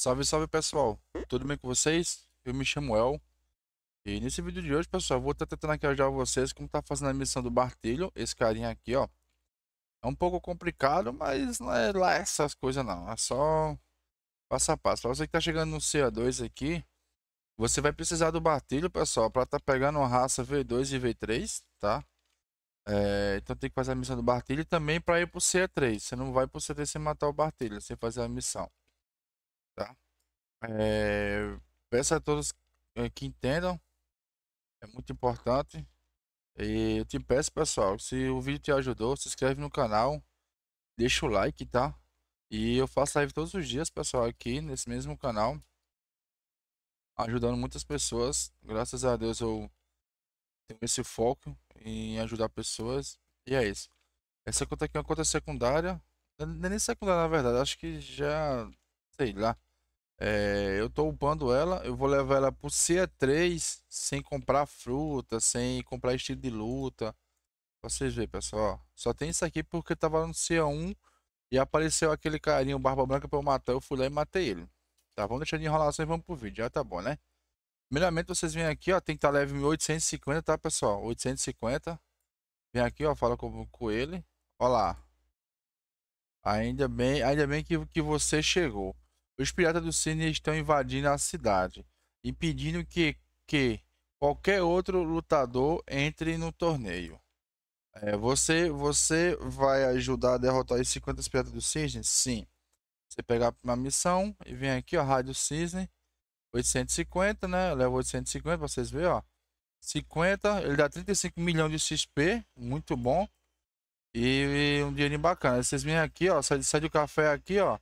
Salve, salve pessoal, tudo bem com vocês? Eu me chamo El e nesse vídeo de hoje, pessoal, vou estar tentando aqui ajudar vocês como tá fazendo a missão do Bartilho, esse carinha aqui, ó. É um pouco complicado, mas não é lá essas coisas não, é só passo a passo. Pra você que tá chegando no ca 2 aqui, você vai precisar do Bartilho, pessoal, para tá pegando a raça V2 e V3, tá? É, então tem que fazer a missão do Bartilho também para ir pro C3, você não vai pro C3 sem matar o Bartilho, sem fazer a missão. É, peço a todos eh, que entendam, é muito importante. E eu te peço, pessoal, se o vídeo te ajudou, se inscreve no canal, deixa o like, tá? E eu faço live todos os dias, pessoal, aqui nesse mesmo canal, ajudando muitas pessoas. Graças a Deus eu tenho esse foco em ajudar pessoas. E é isso. Essa conta aqui é uma conta secundária, é nem secundária na verdade, acho que já sei lá. É, eu tô upando ela, eu vou levar ela pro c 3 sem comprar fruta, sem comprar estilo de luta. vocês verem, pessoal. Só tem isso aqui porque tava no c 1 e apareceu aquele carinho barba branca para eu matar. Eu fui lá e matei ele. Tá, vamos deixar de enrolação e vamos pro vídeo. Já tá bom, né? Primeiramente, vocês vêm aqui, ó. Tem que tá leve 1850, tá, pessoal? 850. Vem aqui, ó. Fala com, com ele. Ó lá. Ainda bem, ainda bem que, que você chegou. Os piratas do Cine estão invadindo a cidade, impedindo que, que qualquer outro lutador entre no torneio. É, você, você vai ajudar a derrotar os 50 piratas do Cisne? Sim. Você pegar uma missão e vem aqui, ó, Rádio Cisne. 850, né? Leva 850 pra vocês verem, ó. 50, ele dá 35 milhões de XP, muito bom. E, e um dinheiro bacana. Vocês vêm aqui, ó, sai, sai do café aqui, ó.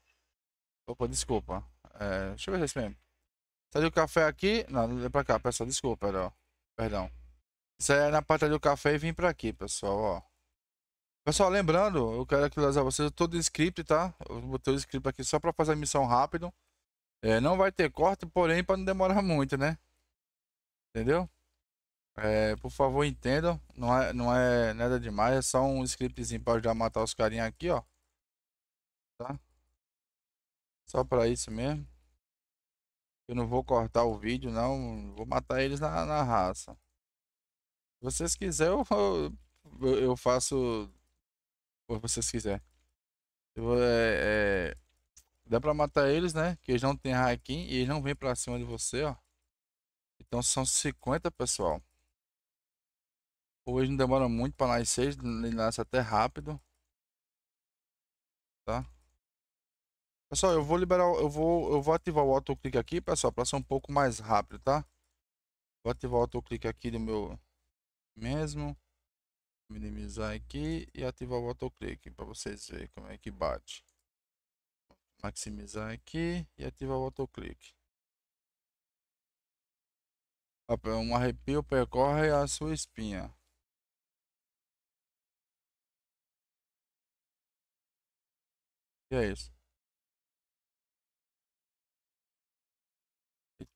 Opa, desculpa. É, deixa eu ver se é mesmo. Saiu o café aqui. Não, é pra cá, pessoal. Desculpa, era, ó. Perdão. é na parte do café e vim pra aqui, pessoal, ó. Pessoal, lembrando, eu quero atualizar vocês todo o script, tá? Eu botei o script aqui só pra fazer a missão rápido. É, não vai ter corte, porém, pra não demorar muito, né? Entendeu? É, por favor, entendam. Não é, não é nada demais, é só um scriptzinho pra ajudar a matar os carinha aqui, ó. Tá? Só pra isso mesmo. Eu não vou cortar o vídeo, não. Vou matar eles na, na raça. Se vocês quiserem, eu, eu faço... Se vocês quiserem. Eu, é, é... Dá pra matar eles, né? Que eles não tem hacking e eles não vêm pra cima de você, ó. Então são 50, pessoal. Hoje não demora muito pra nascer, ele nasce até rápido. Tá? Pessoal, eu vou liberar, eu vou, eu vou ativar o autoclique aqui, pessoal, para ser um pouco mais rápido, tá? Vou ativar o autoclique aqui do meu mesmo. Minimizar aqui e ativar o autoclique para vocês verem como é que bate. Maximizar aqui e ativar o autoclique. Um arrepio percorre a sua espinha. E é isso.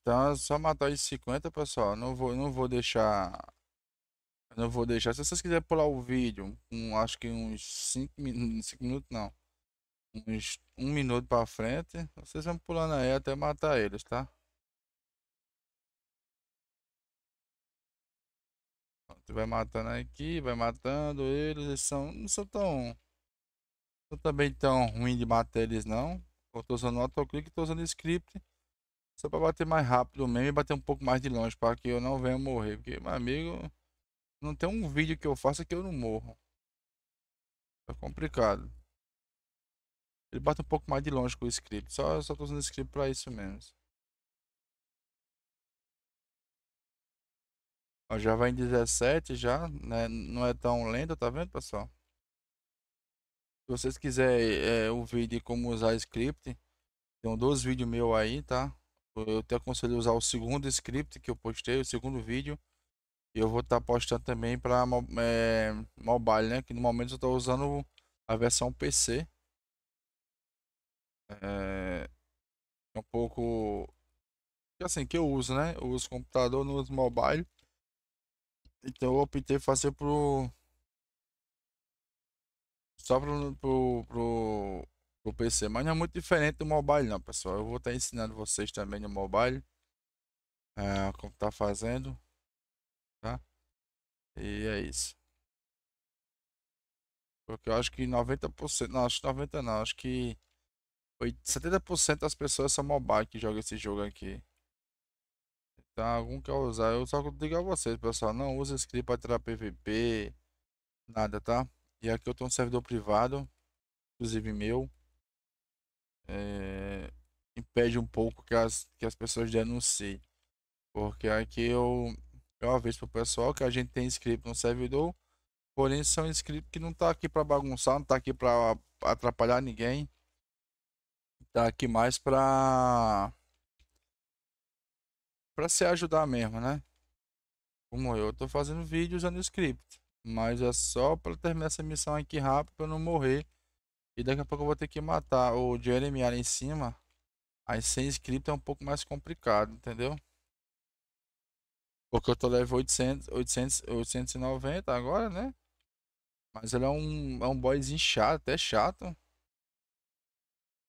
Então, é só matar os 50, pessoal. Não vou, não vou deixar. Não vou deixar. Se vocês quiserem pular o vídeo, um, acho que uns 5 minutos. minutos não. Uns 1 um minuto pra frente. Vocês vão pulando aí até matar eles, tá? vai matando aqui, vai matando eles. Eles são, não são tão. Não também tão ruim de matar eles, não. Eu tô usando autoclick, tô usando script. Só para bater mais rápido mesmo e bater um pouco mais de longe para que eu não venha morrer. Porque, meu amigo, não tem um vídeo que eu faça que eu não morro. É complicado. Ele bate um pouco mais de longe com o script. Só, só tô usando o script para isso mesmo. Ó, já vai em 17 já, né? Não é tão lento, tá vendo, pessoal? Se vocês quiserem é, o vídeo como usar script, tem dois vídeos meu aí, tá? Eu até aconselho a usar o segundo script que eu postei, o segundo vídeo. E eu vou estar tá postando também para é, mobile, né? Que no momento eu estou usando a versão PC. É, é um pouco é assim que eu uso, né? Eu uso computador, não uso mobile. Então eu optei fazer pro só pro, pro, pro o PC, mas não é muito diferente do mobile não, pessoal. Eu vou estar ensinando vocês também no mobile eh, como tá fazendo, tá? E é isso. Porque eu acho que 90%, não, acho que 90 não, acho que 70% das pessoas são mobile que jogam esse jogo aqui. Então, algum quer usar, eu só digo a vocês, pessoal, não usa script para tirar PVP, nada, tá? E aqui eu tenho um servidor privado, inclusive meu é, impede um pouco que as, que as pessoas denunciem. Porque aqui eu, eu aviso pro pessoal que a gente tem inscrito no servidor, porém são inscritos que não tá aqui para bagunçar, não tá aqui para atrapalhar ninguém. Tá aqui mais para para se ajudar mesmo, né? Como eu tô fazendo vídeo usando script, mas é só para terminar essa missão aqui rápido para não morrer e daqui a pouco eu vou ter que matar o Jeremy ali em cima. Aí sem script é um pouco mais complicado, entendeu? Porque eu tô level 800, 800, 890 agora, né? Mas ele é um, é um boyzinho chato, até chato.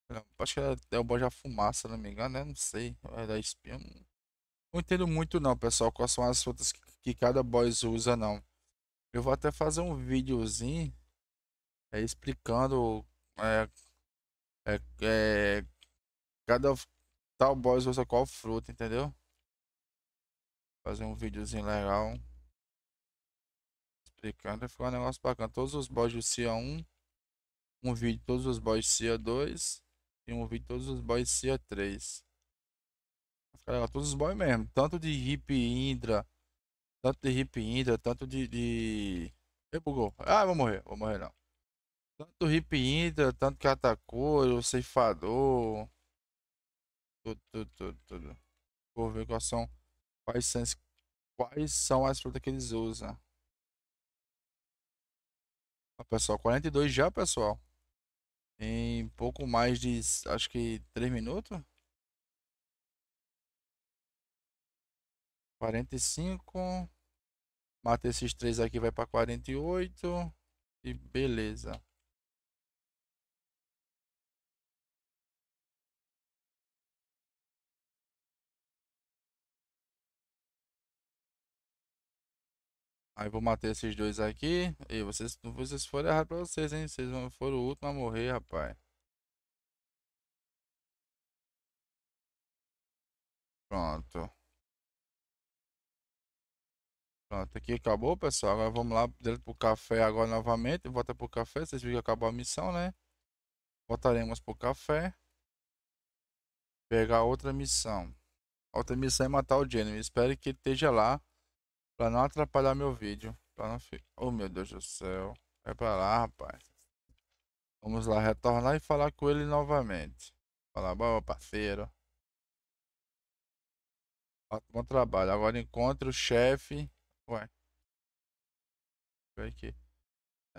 É acho que é, é o boy já fumaça, se não me engano, né? Não sei. É da espinha. Não entendo muito não, pessoal, quais são as frutas que, que cada boy usa, não. Eu vou até fazer um videozinho é, explicando é, é, é, cada tal boss usa qual fruta, entendeu? Fazer um videozinho legal explicando, ficou um negócio bacana. Todos os boss do CIA 1, um vídeo de todos os boss CIA 2 e um vídeo de todos os boss CIA 3. Ficar legal, todos os boys mesmo, tanto de Hip Indra, tanto de Hip Indra, tanto de. de... Ei, bugou. Ah, vou morrer, vou morrer não. Tanto o Hip Intra, tanto que atacou, o ceifador. Tudo, tudo, tudo, tudo. Vou ver quais são, quais são, quais são as frutas que eles usam. Ah, pessoal, 42 já, pessoal. Em pouco mais de, acho que 3 minutos. 45. Mata esses três aqui, vai para 48. E beleza. Aí vou matar esses dois aqui. E vocês, vocês foram errar pra vocês, hein? Vocês foram o último a morrer, rapaz. Pronto. Pronto, aqui acabou, pessoal. Agora vamos lá direto pro café agora novamente. Volta pro café. Vocês viram que acabou a missão, né? Voltaremos pro café. Pegar outra missão. outra missão é matar o Jenny. Espero que ele esteja lá Pra não atrapalhar meu vídeo. Pra não ficar... Oh, meu Deus do céu. Vai pra lá, rapaz. Vamos lá, retornar e falar com ele novamente. Falar, boa, parceiro. bom trabalho. Agora encontre o chefe. Ué. Vai aqui.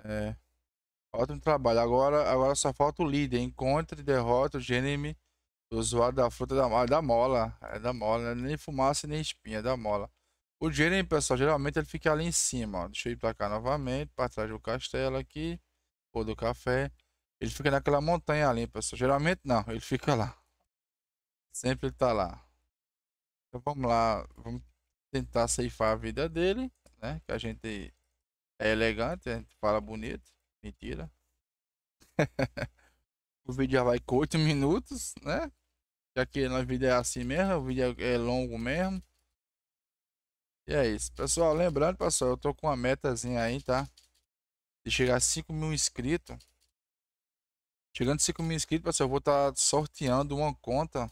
É. Ótimo trabalho. Agora, agora só falta o líder. Encontre, derrota o gênime. Usuário da fruta da, ah, da mola. É da mola. Né? Nem fumaça, nem espinha. É da mola. O Jeremy, pessoal, geralmente ele fica ali em cima, ó. Deixa eu ir pra cá novamente, pra trás do castelo aqui, ou do café. Ele fica naquela montanha ali, pessoal. Geralmente não, ele fica lá. Sempre ele tá lá. Então vamos lá, vamos tentar ceifar a vida dele, né? Que a gente é elegante, a gente fala bonito. Mentira. o vídeo já vai com 8 minutos, né? Já que na vida é assim mesmo, o vídeo é longo mesmo. E é isso. Pessoal, lembrando, pessoal, eu tô com uma metazinha aí, tá? De chegar a 5 mil inscritos. Chegando a 5 mil inscritos, pessoal, eu vou estar tá sorteando uma conta.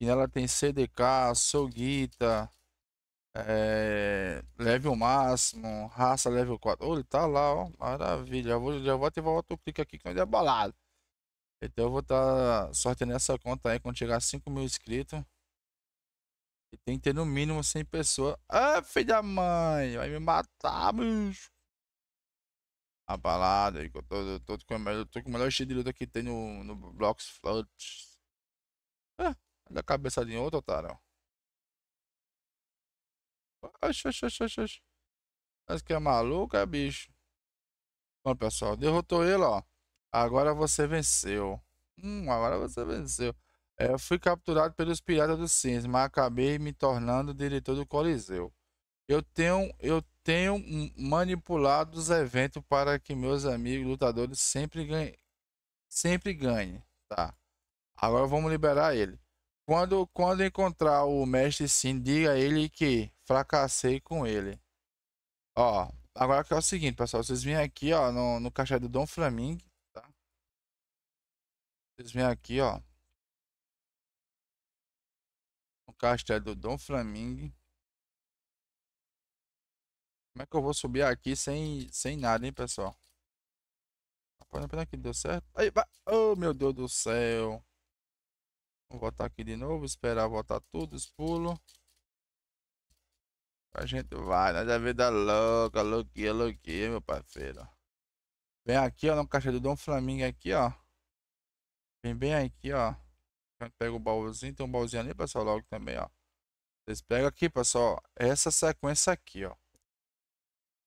E ela tem CDK, Solguita, é, eh, level máximo, raça level 4. Oh, tá lá, ó. Maravilha. Já vou, já vou ativar o clique aqui que não é balado. Então eu vou estar tá sorteando essa conta aí quando chegar a 5 mil inscritos. E tem que ter no mínimo 100 pessoas. Ah, filho da mãe, vai me matar, bicho. A balada, eu tô, eu tô, com, melhor, tô com o melhor estilo de luta que tem no, no Blox Floods. Ah, dá cabeça de outro, otário. Oxe, oxe, oxe, oxe, Parece que é maluco, é bicho. Bom, pessoal, derrotou ele, ó. Agora você venceu. Hum, agora você venceu. É, fui capturado pelos piratas do Cinza, mas acabei me tornando diretor do Coliseu. Eu tenho, eu tenho manipulado os eventos para que meus amigos lutadores sempre ganhem. Sempre ganhe, Tá. Agora vamos liberar ele. Quando, quando encontrar o mestre Sim, diga a ele que fracassei com ele. Ó, agora que é o seguinte, pessoal. Vocês vêm aqui, ó, no, no caixa do Dom Flamingo, tá? Vocês vêm aqui, ó. Castelo do Dom Flamingo. Como é que eu vou subir aqui sem, sem nada, hein, pessoal? Pena, pena é que deu certo. Aí, Oh, meu Deus do céu. Vou voltar aqui de novo. Esperar voltar tudo, os A gente vai, nós é vida louca, louquinha, louquinha, meu parceiro. Vem aqui, ó, no caixa do Dom Flamingo aqui, ó. Vem bem aqui, ó. A gente pega o baúzinho, tem um baúzinho ali, pessoal, logo também, ó. Vocês pegam aqui, pessoal, essa sequência aqui, ó.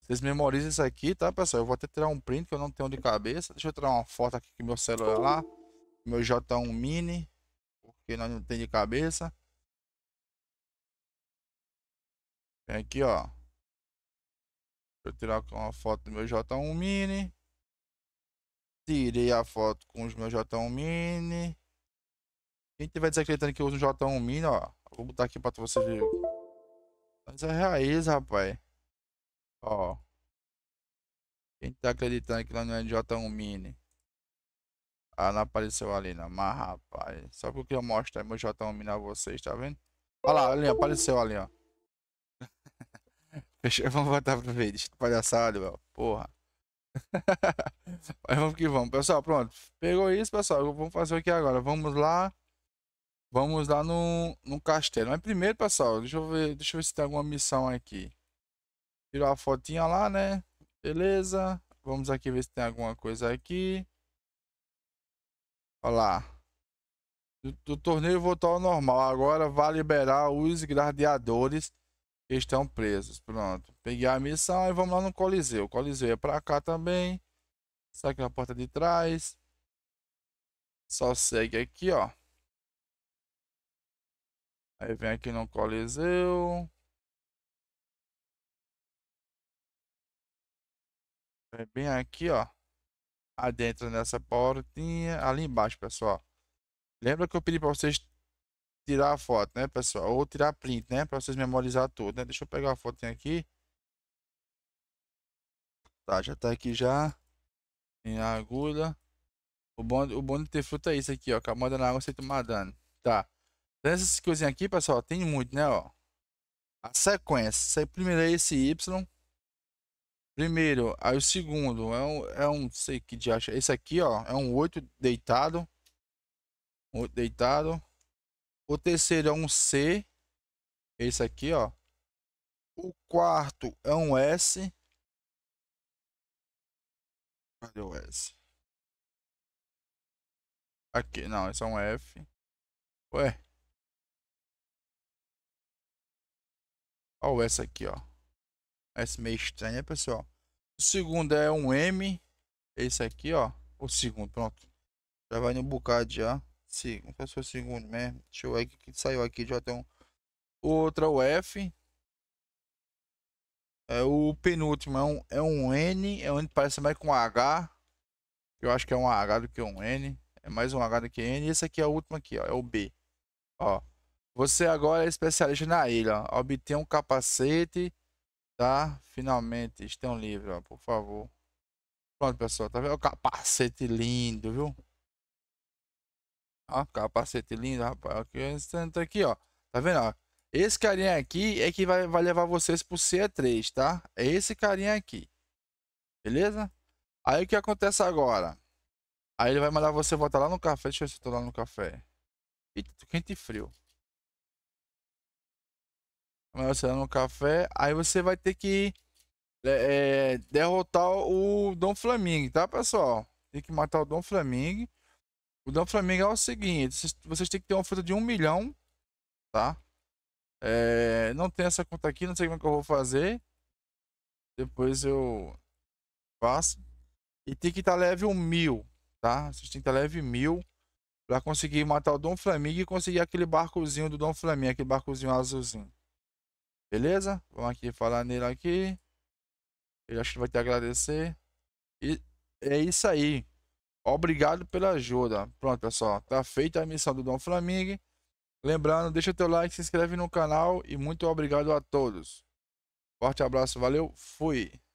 Vocês memorizam isso aqui, tá, pessoal? Eu vou até tirar um print que eu não tenho de cabeça. Deixa eu tirar uma foto aqui com meu celular. Meu J1 Mini. Porque nós não tem de cabeça. Vem aqui, ó. Deixa eu tirar uma foto do meu J1 Mini. Tirei a foto com os meus J1 Mini. Quem tiver desacreditando que usa um J1 Mini, ó. Vou botar aqui pra você ver. Mas é raiz, rapaz. Ó. Quem tá acreditando que lá não é J1 Mini? Ah, não apareceu ali, não. Mas, rapaz. Só porque eu mostro aí meu J1 Mini a vocês, tá vendo? Olha lá, ali, apareceu ali, ó. Fechou, vamos voltar pro vídeo. Palhaçada, velho. Porra. Mas vamos que vamos. Pessoal, pronto. Pegou isso, pessoal. Vamos fazer o que agora? Vamos lá. Vamos lá no, no castelo. Mas primeiro, pessoal, deixa eu ver, deixa eu ver se tem alguma missão aqui. Tirar a fotinha lá, né? Beleza. Vamos aqui ver se tem alguma coisa aqui. Olha lá. Do, do torneio voltou ao normal. Agora vai liberar os gladiadores que estão presos. Pronto. Peguei a missão e vamos lá no Coliseu. Coliseu é pra cá também. Sai aqui na porta de trás. Só segue aqui, ó. Aí vem aqui no Coliseu. Vem bem aqui, ó. Adentra nessa portinha. Ali embaixo, pessoal. Lembra que eu pedi pra vocês tirar a foto, né, pessoal? Ou tirar print, né? Pra vocês memorizar tudo, né? Deixa eu pegar a foto aqui. Tá, já tá aqui já. em agulha. O bom, o bom de ter fruta é isso aqui, ó. Com a moda na água você tomar dano. Tá. Então, essas coisinhas aqui, pessoal, tem muito, né? Ó. A sequência. Primeiro é esse Y. Primeiro, aí o segundo é um, é um sei que de acha. Esse aqui, ó, é um 8 deitado. 8 deitado. O terceiro é um C. Esse aqui, ó. O quarto é um S. Cadê o S? Aqui, não, esse é um F. Ué. Olha essa aqui, ó. Essa é meio estranha, né, pessoal? O segundo é um M. Esse aqui, ó. O segundo, pronto. Já vai no bocado já. Segundo, qual foi o segundo mesmo? Deixa eu ver que saiu aqui. Já tem um... Outra, é o F. É o penúltimo, é um, é um N. É um N parece mais com um H. Eu acho que é um H do que um N. É mais um H do que N. E esse aqui é o último aqui, ó. É o B. Ó. Você agora é especialista na ilha. Ó. um capacete, tá? Finalmente, estão é um livre, ó, por favor. Pronto, pessoal, tá vendo? O capacete lindo, viu? Ó, capacete lindo, rapaz. Aqui, aqui, ó. Tá vendo, ó? Esse carinha aqui é que vai, vai levar vocês pro c 3 tá? É esse carinha aqui. Beleza? Aí o que acontece agora? Aí ele vai mandar você voltar lá no café. Deixa eu ver se eu tô lá no café. E tô tá quente e frio. Marcelão no café. Aí você vai ter que é, é derrotar o Dom Flamingo, tá, pessoal? Tem que matar o Dom Flamingo. O Dom Flamingo é o seguinte: vocês têm que ter uma fruta de um milhão, tá? É, não tem essa conta aqui, não sei como é que eu vou fazer. Depois eu faço. E tem que estar tá level mil, tá? Vocês têm que estar tá level mil para conseguir matar o Dom Flamingo e conseguir aquele barcozinho do Dom Flamingo, aquele barcozinho azulzinho. Beleza? Vamos aqui falar nele aqui. Ele acho que vai te agradecer. E é isso aí. Obrigado pela ajuda. Pronto, pessoal. Tá feita a missão do Dom Flamingue. Lembrando, deixa teu like, se inscreve no canal e muito obrigado a todos. Forte abraço, valeu, fui!